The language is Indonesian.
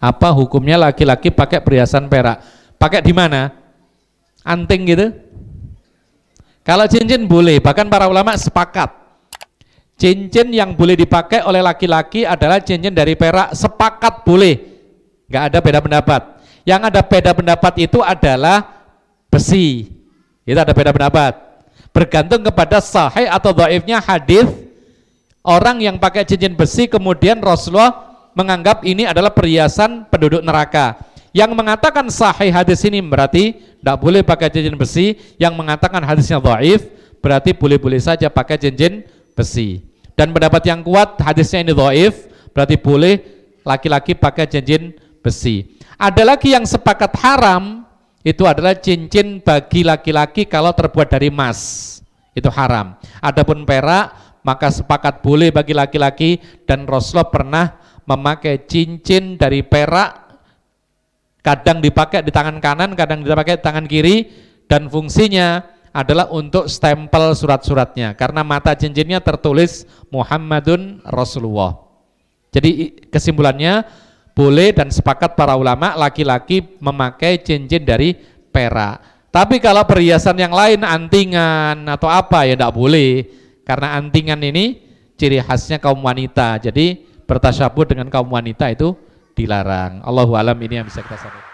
Apa hukumnya laki-laki pakai perhiasan perak? Pakai di mana? Anting gitu? Kalau cincin boleh, bahkan para ulama sepakat. Cincin yang boleh dipakai oleh laki-laki adalah cincin dari perak, sepakat boleh. Nggak ada beda pendapat. Yang ada beda pendapat itu adalah besi. Itu ada beda pendapat. Bergantung kepada sahih atau dhaifnya hadis orang yang pakai cincin besi kemudian Rasulullah menganggap ini adalah perhiasan penduduk neraka yang mengatakan sahih hadis ini berarti tidak boleh pakai cincin besi yang mengatakan hadisnya dhaif berarti boleh-boleh saja pakai cincin besi dan pendapat yang kuat hadisnya ini dhaif berarti boleh laki-laki pakai cincin besi ada lagi yang sepakat haram itu adalah cincin bagi laki-laki kalau terbuat dari emas itu haram adapun perak maka sepakat boleh bagi laki-laki dan Rasulullah pernah memakai cincin dari perak kadang dipakai di tangan kanan, kadang dipakai di tangan kiri dan fungsinya adalah untuk stempel surat-suratnya karena mata cincinnya tertulis Muhammadun Rasulullah. Jadi kesimpulannya boleh dan sepakat para ulama laki-laki memakai cincin dari perak. Tapi kalau perhiasan yang lain antingan atau apa ya tidak boleh. Karena antingan ini ciri khasnya kaum wanita. Jadi bertasyabuh dengan kaum wanita itu dilarang. Allahu alam ini yang bisa kita sampaikan.